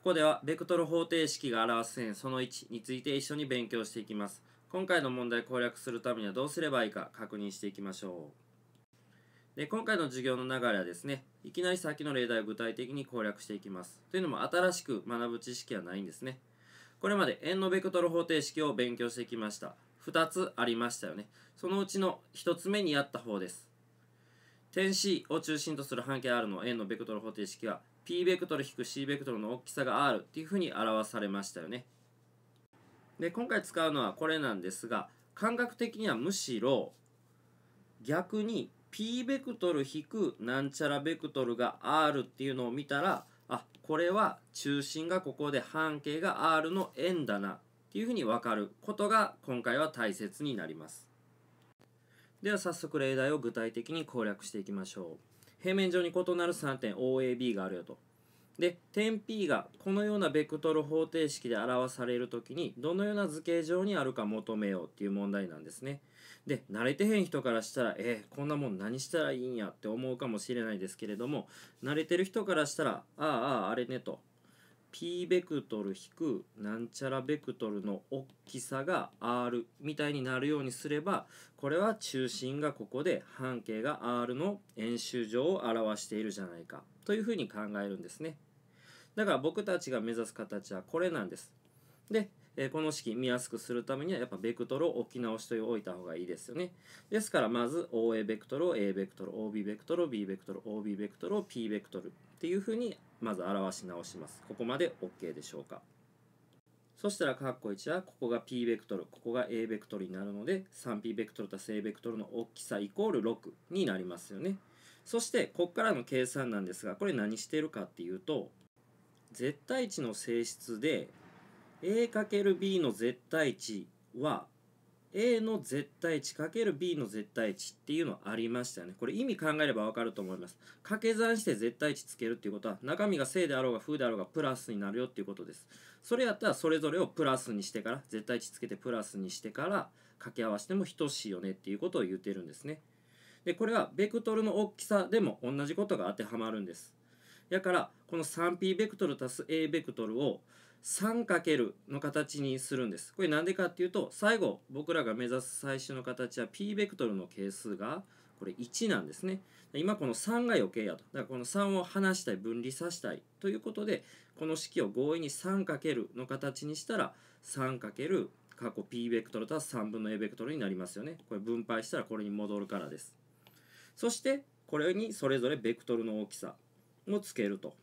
ここでは、ベクトル方程式が表す線その1について一緒に勉強していきます。今回の問題攻略するためにはどうすればいいか確認していきましょう。で今回の授業の流れはですね、いきなり先の例題を具体的に攻略していきます。というのも新しく学ぶ知識はないんですね。これまで円のベクトル方程式を勉強してきました。2つありましたよね。そのうちの1つ目にあった方です。点 C を中心とする半径 R の円のベクトル方程式は P ベクトル -C ベクトルの大きさが R っていうふうに表されましたよね。で、今回使うのはこれなんですが、感覚的にはむしろ逆に P ベクトル引くなんちゃらベクトルが R っていうのを見たら、あ、これは中心がここで半径が R の円だなっていうふうにわかることが今回は大切になります。では早速例題を具体的に攻略していきましょう。平面上に異なる3点 OAB があるよと。で点 P がこのようなベクトル方程式で表される時にどのような図形上にあるか求めようっていう問題なんですね。で慣れてへん人からしたらえー、こんなもん何したらいいんやって思うかもしれないですけれども慣れてる人からしたらあああああれねと P ベクトル引くなんちゃらベクトルの大きさが R みたいになるようにすればこれは中心がここで半径が R の円周上を表しているじゃないかというふうに考えるんですねだから僕たちが目指す形はこれなんですでこの式見やすくするためにはやっぱベクトルを置き直しておいた方がいいですよねですからまず OA ベクトルを A ベクトル OB ベクトルを B ベクトル OB ベクトルを P ベクトルっていうふうにまず表し直します。ここまで OK でしょうか。そしたら、括弧1は、ここが p ベクトル、ここが a ベクトルになるので、3p ベクトル足す a ベクトルの大きさイコール6になりますよね。そして、ここからの計算なんですが、これ何してるかっていうと、絶対値の性質で、a×b の絶対値は A の絶対値 ×B の絶対値っていうのはありましたよね。これ意味考えればわかると思います。掛け算して絶対値つけるっていうことは中身が正であろうが負であろうがプラスになるよっていうことです。それやったらそれぞれをプラスにしてから絶対値つけてプラスにしてから掛け合わせても等しいよねっていうことを言ってるんですね。で、これはベクトルの大きさでも同じことが当てはまるんです。だからこの 3p ベクトル足す +a ベクトルを 3× の形にするんです。これなんでかっていうと、最後、僕らが目指す最初の形は p ベクトルの係数が、これ1なんですね。今この3が余計やと。だからこの3を離したい、分離させたいということで、この式を強引に 3× の形にしたら、3× 過去 p ベクトルとは3分の a ベクトルになりますよね。これ分配したらこれに戻るからです。そして、これにそれぞれベクトルの大きさをつけると。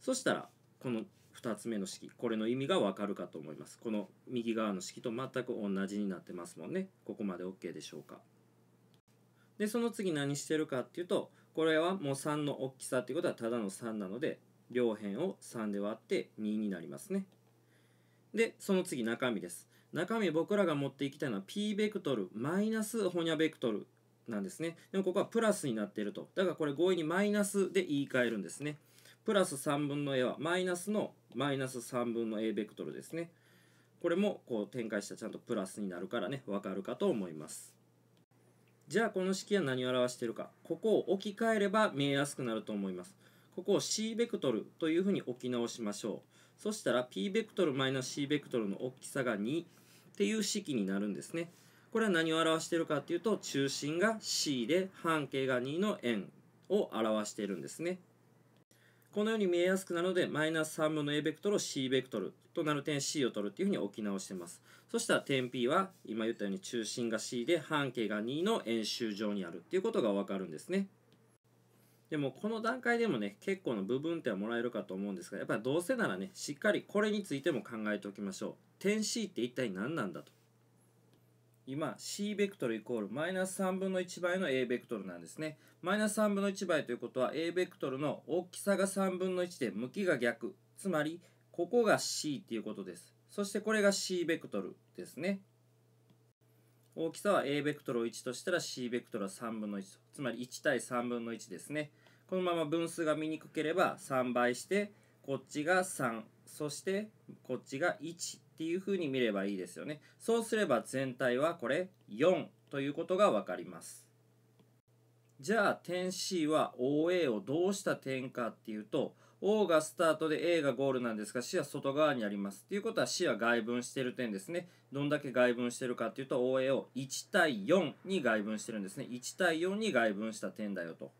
そしたら、この2つ目の式これの意味がわかるかと思いますこの右側の式と全く同じになってますもんねここまで OK でしょうかでその次何してるかっていうとこれはもう3の大きさっていうことはただの3なので両辺を3で割って2になりますねでその次中身です中身僕らが持っていきたいのは p ベクトルマイナスホニャベクトルなんですねでもここはプラスになっているとだからこれ合意にマイナスで言い換えるんですねプラス3分の a はマイナスのマイナス3分の a ベクトルですね。これもこう展開したちゃんとプラスになるからね、わかるかと思います。じゃあこの式は何を表しているか。ここを置き換えれば見えやすくなると思います。ここを c ベクトルというふうに置き直しましょう。そしたら p ベクトルマイナス c ベクトルの大きさが2っていう式になるんですね。これは何を表しているかっていうと中心が c で半径が2の円を表しているんですね。このように見えやすくなるので、マイナス3分の A ベクトルを C ベクトルとなる点 C を取るっていうふうに置き直してます。そしたら点 P は、今言ったように中心が C で半径が2の円周上にあるっていうことがわかるんですね。でもこの段階でもね、結構の部分点はもらえるかと思うんですが、やっぱりどうせならね、しっかりこれについても考えておきましょう。点 C って一体何なんだと。今 C ベクトルイコールマイナス3分の1倍の A ベクトルなんですね。マイナス3分の1倍ということは A ベクトルの大きさが3分の1で向きが逆。つまりここが C っていうことです。そしてこれが C ベクトルですね。大きさは A ベクトルを1としたら C ベクトルは3分の1つまり1対3分の1ですね。このまま分数が見にくければ3倍してこっちが3そしてこっちが1っていう風に見ればいいですよね。そうすれば全体はこれ4ということが分かります。じゃあ点 C は OA をどうした点かっていうと O がスタートで A がゴールなんですが C は外側にあります。っていうことは C は外分してる点ですね。どんだけ外分してるかっていうと OA を1対4に外分してるんですね。1対4に外分した点だよと。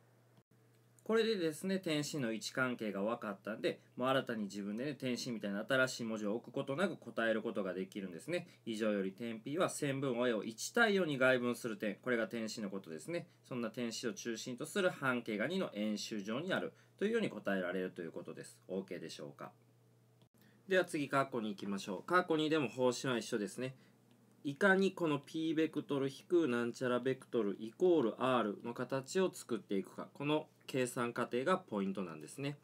これでですね、天心の位置関係が分かったんで、もう新たに自分でね、天心みたいな新しい文字を置くことなく答えることができるんですね。以上より点 P は線分 A を1対4に外分する点。これが天使のことですね。そんな天使を中心とする半径が2の円周上にあるというように答えられるということです。OK でしょうか。では次、カッコに行きましょう。カッコ2でも方針は一緒ですね。いかにこの p ベクトル引くなんちゃらベクトルイコール r の形を作っていくかこの計算過程がポイントなんですね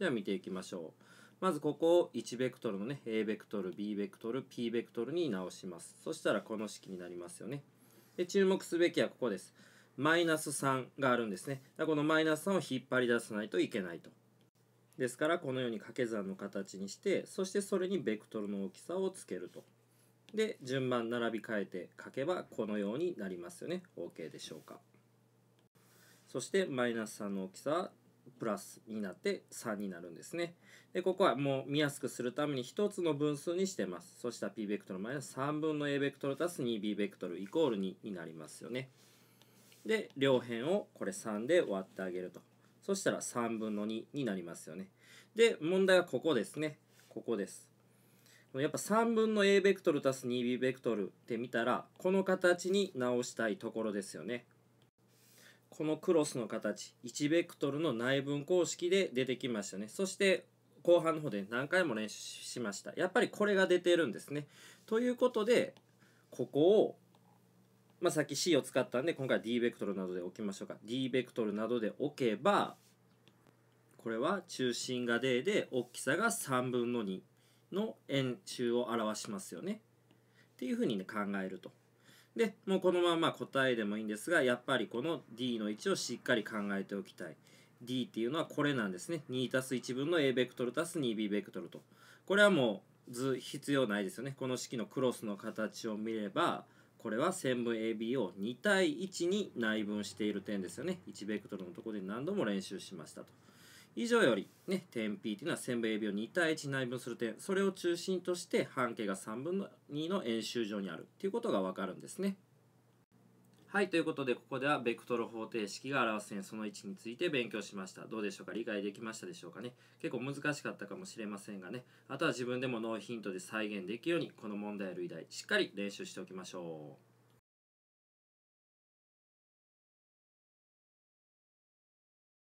では見ていきましょうまずここを1ベクトルのね a ベクトル b ベクトル p ベクトルに直しますそしたらこの式になりますよねで注目すべきはここですマイナス3があるんですねだからこのマイナス3を引っ張り出さないといけないとですからこのように掛け算の形にしてそしてそれにベクトルの大きさをつけるとで順番並び替えて書けばこのようになりますよね OK でしょうかそしてマイナス3の大きさはプラスになって3になるんですねでここはもう見やすくするために1つの分数にしてますそしたら p ベクトルマイナス3分の a ベクトル足す 2b ベクトルイコール2になりますよねで両辺をこれ3で割ってあげるとそしたら3分の2になりますよねで問題はここですねここですやっぱ3分の a ベクトル足す 2b ベクトルって見たらこの形に直したいところですよね。このクロスの形1ベクトルの内分公式で出てきましたね。そして後半の方で何回も練習しました。やっぱりこれが出てるんですね。ということでここを、まあ、さっき c を使ったんで今回は d ベクトルなどで置きましょうか。d ベクトルなどで置けばこれは中心が d で大きさが3分の2。の円周を表しますよね。っていうふうに、ね、考えると。で、もうこのまま答えでもいいんですが、やっぱりこの D の位置をしっかり考えておきたい。D っていうのはこれなんですね。2たす1分の A ベクトルたす 2B ベクトルと。これはもう図必要ないですよね。この式のクロスの形を見れば、これは線分 AB を2対1に内分している点ですよね。1ベクトルのところで何度も練習しましたと。以上より、ね、点 P というのは線分 AB を2対1に内分する点それを中心として半径が3分の2の円周上にあるということが分かるんですね。はい、ということでここではベクトル方程式が表す線その1について勉強しました。どうでしょうか理解できましたでしょうかね結構難しかったかもしれませんがね、あとは自分でもノーヒントで再現できるようにこの問題類題しっかり練習しておきましょう。